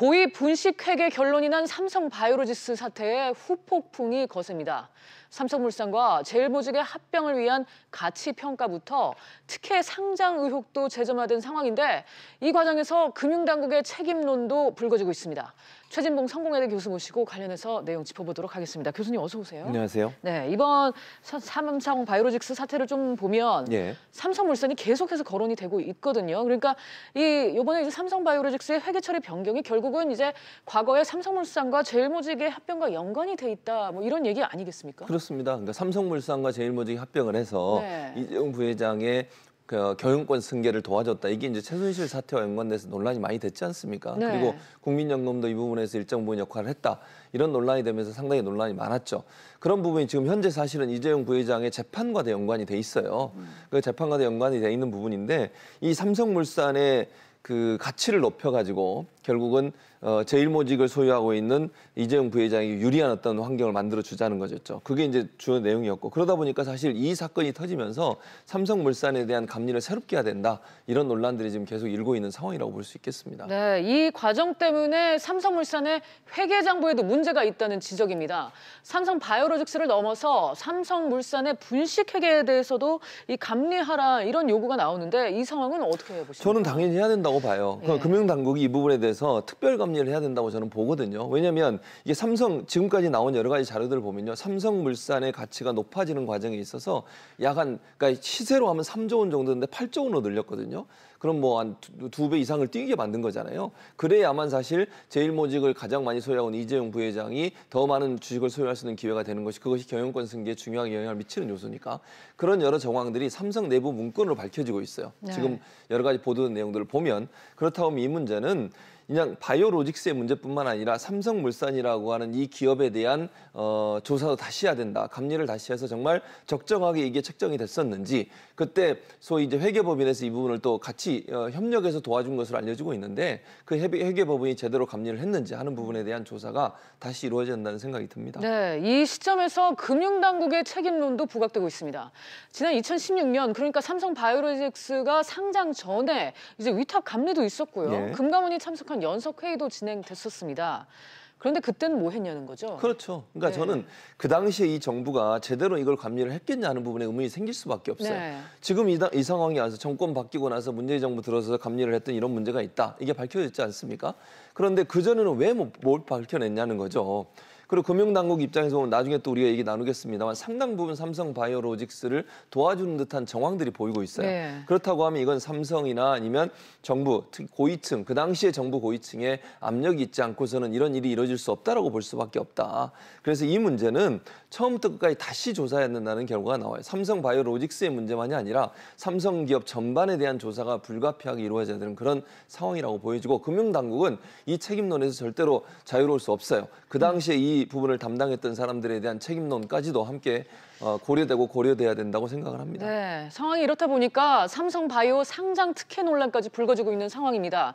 고위 분식회계 결론이 난 삼성 바이오로지스 사태의 후폭풍이 거셉니다. 삼성물산과 제일모직의 합병을 위한 가치평가부터 특혜 상장 의혹도 재점화된 상황인데 이 과정에서 금융당국의 책임론도 불거지고 있습니다. 최진봉 성공회대 교수 모시고 관련해서 내용 짚어보도록 하겠습니다. 교수님 어서 오세요. 안녕하세요. 네 이번 삼성 바이오로직스 사태를 좀 보면 예. 삼성물산이 계속해서 거론이 되고 있거든요. 그러니까 이 이번에 이제 삼성 바이오로직스의 회계 처리 변경이 결국은 이제 과거에 삼성물산과 제일모직의 합병과 연관이 돼 있다 뭐 이런 얘기 아니겠습니까? 그렇습니다. 그렇습니다. 그러니까 삼성물산과 제일모직이 합병을 해서 네. 이재용 부회장의 그 경영권 승계를 도와줬다. 이게 이제 최순실 사태와 연관돼서 논란이 많이 됐지 않습니까? 네. 그리고 국민연금도 이 부분에서 일정 부분 역할을 했다. 이런 논란이 되면서 상당히 논란이 많았죠. 그런 부분이 지금 현재 사실은 이재용 부회장의 재판과도 연관이 돼 있어요. 음. 그 재판과도 연관이 돼 있는 부분인데 이 삼성물산의 그 가치를 높여가지고 결국은 어, 제일모직을 소유하고 있는 이재용 부회장이 유리한 어떤 환경을 만들어 주자는 거죠. 그게 이제 주요 내용이었고 그러다 보니까 사실 이 사건이 터지면서 삼성물산에 대한 감리를 새롭게 해야 된다 이런 논란들이 지금 계속 일고 있는 상황이라고 볼 수 있겠습니다. 네, 이 과정 때문에 삼성물산의 회계장부에도 문제가 있다는 지적입니다. 삼성바이오로직스를 넘어서 삼성물산의 분식회계에 대해서도 이 감리하라 이런 요구가 나오는데 이 상황은 어떻게 보십니까? 저는 당연히 해야 된다. 있다고 봐요. 예. 금융당국이 이 부분에 대해서 특별 감리를 해야 된다고 저는 보거든요. 왜냐하면 이게 삼성 지금까지 나온 여러 가지 자료들을 보면요, 삼성물산의 가치가 높아지는 과정에 있어서 약간 그러니까 시세로 하면 3조 원 정도인데 8조 원으로 늘렸거든요. 그럼 뭐 한 두 배 이상을 뛰게 만든 거잖아요. 그래야만 사실 제일모직을 가장 많이 소유하고 있는 이재용 부회장이 더 많은 주식을 소유할 수 있는 기회가 되는 것이 그것이 경영권 승계에 중요한 영향을 미치는 요소니까 그런 여러 정황들이 삼성 내부 문건으로 밝혀지고 있어요. 네. 지금 여러 가지 보도 내용들을 보면 그렇다면 이 문제는 그냥 바이오로직스의 문제뿐만 아니라 삼성물산이라고 하는 이 기업에 대한 어, 조사도 다시 해야 된다. 감리를 다시 해서 정말 적정하게 이게 책정이 됐었는지 그때 소위 이제 회계법인에서 이 부분을 또 같이 어, 협력해서 도와준 것으로 알려지고 있는데 그 회계법인이 제대로 감리를 했는지 하는 부분에 대한 조사가 다시 이루어진다는 생각이 듭니다. 네, 이 시점에서 금융당국의 책임론도 부각되고 있습니다. 지난 2016년 그러니까 삼성 바이오로직스가 상장 전에 이제 위탁 감리도 있었고요. 예. 금감원이 참석한 연석 회의도 진행됐었습니다. 그런데 그때는 뭐 했냐는 거죠. 그렇죠. 그러니까 네. 저는 그 당시에 이 정부가 제대로 이걸 감리를 했겠냐는 부분에 의문이 생길 수밖에 없어요. 네. 지금 이, 이 상황이 와서 정권 바뀌고 나서 문재인 정부 들어서서 감리를 했던 이런 문제가 있다. 이게 밝혀졌지 않습니까? 그런데 그전에는 왜 뭘 밝혀냈냐는 거죠. 음. 그리고 금융당국 입장에서 보면 나중에 또 우리가 얘기 나누겠습니다만 상당 부분 삼성 바이오로직스를 도와주는 듯한 정황들이 보이고 있어요. 네. 그렇다고 하면 이건 삼성이나 아니면 정부, 특히 고위층, 그 당시에 정부 고위층에 압력이 있지 않고서는 이런 일이 이루어질 수 없다라고 볼 수밖에 없다. 그래서 이 문제는 처음부터 끝까지 다시 조사해야 된다는 결과가 나와요. 삼성 바이오로직스의 문제만이 아니라 삼성 기업 전반에 대한 조사가 불가피하게 이루어져야 되는 그런 상황이라고 보여지고 금융당국은 이 책임론에서 절대로 자유로울 수 없어요. 그 당시에 이이 부분을 담당했던 사람들에 대한 책임론까지도 함께 어, 고려되고 고려돼야 된다고 생각을 합니다. 네, 상황이 이렇다 보니까 삼성바이오 상장 특혜 논란까지 불거지고 있는 상황입니다.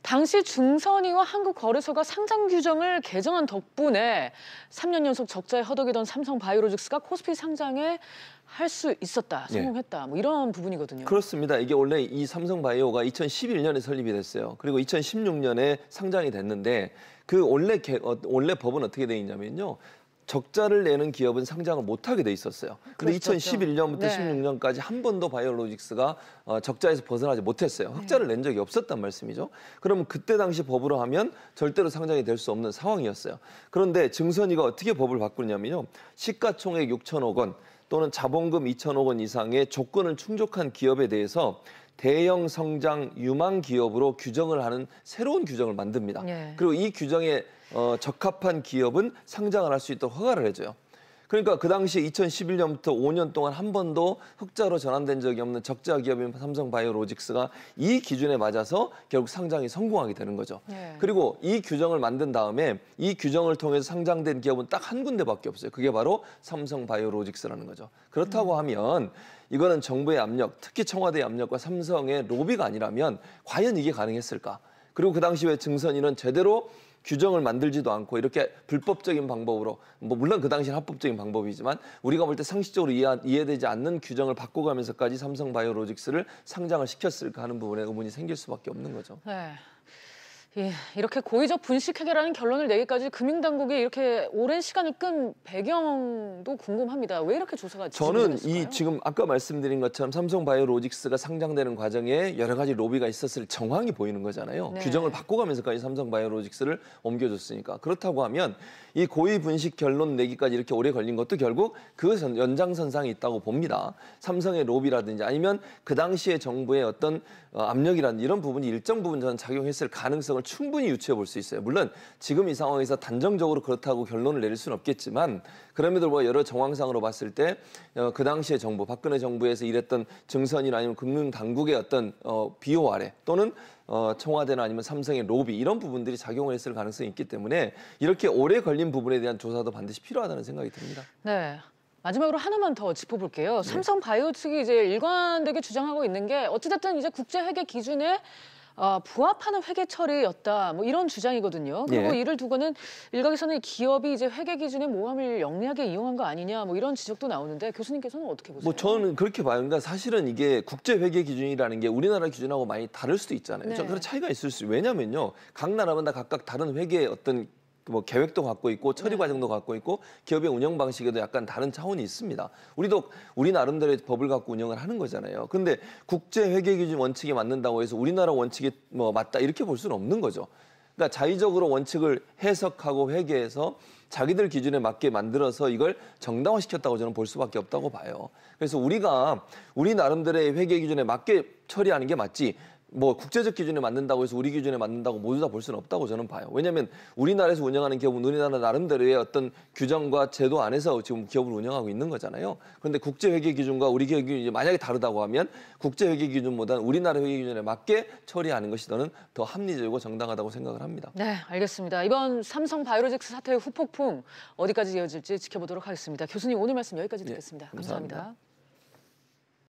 당시 중선이와 한국거래소가 상장 규정을 개정한 덕분에 3년 연속 적자에 허덕이던 삼성바이오로직스가 코스피 상장에 할 수 있었다, 네. 성공했다, 네. 뭐 이런 부분이거든요. 그렇습니다. 이게 원래 이 삼성바이오가 2011년에 설립이 됐어요. 그리고 2016년에 상장이 됐는데 그 원래 개, 어, 원래 법은 어떻게 돼 있냐면요. 적자를 내는 기업은 상장을 못하게 돼 있었어요. 근데 그렇죠. 2011년부터 그렇죠. 네. 16년까지 한 번도 바이오로직스가 어, 적자에서 벗어나지 못했어요. 네. 흑자를 낸 적이 없었단 말씀이죠. 그러면 그때 당시 법으로 하면 절대로 상장이 될 수 없는 상황이었어요. 그런데 증선이가 어떻게 법을 바꾸냐면요. 시가총액 6천억 원 또는 자본금 2천억 원 이상의 조건을 충족한 기업에 대해서 대형 성장 유망 기업으로 규정을 하는 새로운 규정을 만듭니다. 예. 그리고 이 규정에 어, 적합한 기업은 상장을 할 수 있도록 허가를 해줘요. 그러니까 그 당시 에 2011년부터 5년 동안 한 번도 흑자로 전환된 적이 없는 적자 기업인 삼성바이오로직스가 이 기준에 맞아서 결국 상장이 성공하게 되는 거죠. 네. 그리고 이 규정을 만든 다음에 이 규정을 통해서 상장된 기업은 딱 한 군데밖에 없어요. 그게 바로 삼성바이오로직스라는 거죠. 그렇다고 음. 하면 이거는 정부의 압력, 특히 청와대의 압력과 삼성의 로비가 아니라면 과연 이게 가능했을까? 그리고 그 당시 왜 증선인은 제대로 규정을 만들지도 않고 이렇게 불법적인 방법으로 뭐 물론 그 당시 합법적인 방법이지만 우리가 볼 때 상식적으로 이해, 되지 않는 규정을 바꿔가면서까지 삼성바이오로직스를 상장을 시켰을까 하는 부분에 의문이 생길 수밖에 없는 거죠. 네. 예, 이렇게 고의적 분식 회계라는 결론을 내기까지 금융당국이 이렇게 오랜 시간을 끈 배경도 궁금합니다. 왜 이렇게 조사가 저는 이 지금 아까 말씀드린 것처럼 삼성바이오로직스가 상장되는 과정에 여러 가지 로비가 있었을 정황이 보이는 거잖아요. 네. 규정을 바꿔가면서까지 삼성바이오로직스를 옮겨줬으니까 그렇다고 하면 이 고의 분식 결론 내기까지 이렇게 오래 걸린 것도 결국 그 연장선상이 있다고 봅니다. 삼성의 로비라든지 아니면 그 당시에 정부의 어떤 어, 압력이라든지 이런 부분이 일정 부분 저는 작용했을 가능성 가능성을 충분히 유추해 볼 수 있어요. 물론 지금 이 상황에서 단정적으로 그렇다고 결론을 내릴 수는 없겠지만 그럼에도 뭐 여러 정황상으로 봤을 때그 어, 당시의 정부, 박근혜 정부에서 일했던 증선이나 아니면 금융 당국의 어떤 어, 비호 아래 또는 어, 청와대나 아니면 삼성의 로비 이런 부분들이 작용을 했을 가능성이 있기 때문에 이렇게 오래 걸린 부분에 대한 조사도 반드시 필요하다는 생각이 듭니다. 네. 마지막으로 하나만 더 짚어볼게요. 네. 삼성 바이오 측이 이제 일관되게 주장하고 있는 게 어찌됐든 이제 국제 회계 기준에 아, 부합하는 회계 처리였다. 뭐 이런 주장이거든요. 그리고 예. 이를 두고는 일각에서는 기업이 이제 회계 기준의 모함을 영리하게 이용한 거 아니냐 뭐 이런 지적도 나오는데 교수님께서는 어떻게 보세요? 뭐 저는 그렇게 봐요. 그러니까 사실은 이게 국제 회계 기준이라는 게 우리나라 기준하고 많이 다를 수도 있잖아요. 네. 그런 차이가 있을 수. 있어요. 왜냐면요. 각 나라마다 각각 다른 회계 어떤 뭐 계획도 갖고 있고 처리 네. 과정도 갖고 있고 기업의 운영 방식에도 약간 다른 차원이 있습니다. 우리도 우리 나름대로의 법을 갖고 운영을 하는 거잖아요. 그런데 국제 회계 기준 원칙에 맞는다고 해서 우리나라 원칙이 뭐 맞다 이렇게 볼 수는 없는 거죠. 그러니까 자의적으로 원칙을 해석하고 회계해서 자기들 기준에 맞게 만들어서 이걸 정당화시켰다고 저는 볼 수밖에 없다고 봐요. 그래서 우리가 우리 나름대로의 회계 기준에 맞게 처리하는 게 맞지 뭐 국제적 기준에 맞는다고 해서 우리 기준에 맞는다고 모두 다 볼 수는 없다고 저는 봐요. 왜냐하면 우리나라에서 운영하는 기업은 우리나라 나름대로의 어떤 규정과 제도 안에서 지금 기업을 운영하고 있는 거잖아요. 그런데 국제 회계 기준과 우리 기업 기준이 만약에 다르다고 하면 국제 회계 기준보다는 우리나라 회계 기준에 맞게 처리하는 것이 저는 더 합리적이고 정당하다고 생각을 합니다. 네, 알겠습니다. 이번 삼성 바이오로직스 사태의 후폭풍 어디까지 이어질지 지켜보도록 하겠습니다. 교수님 오늘 말씀 여기까지 네, 듣겠습니다. 네, 감사합니다. 감사합니다.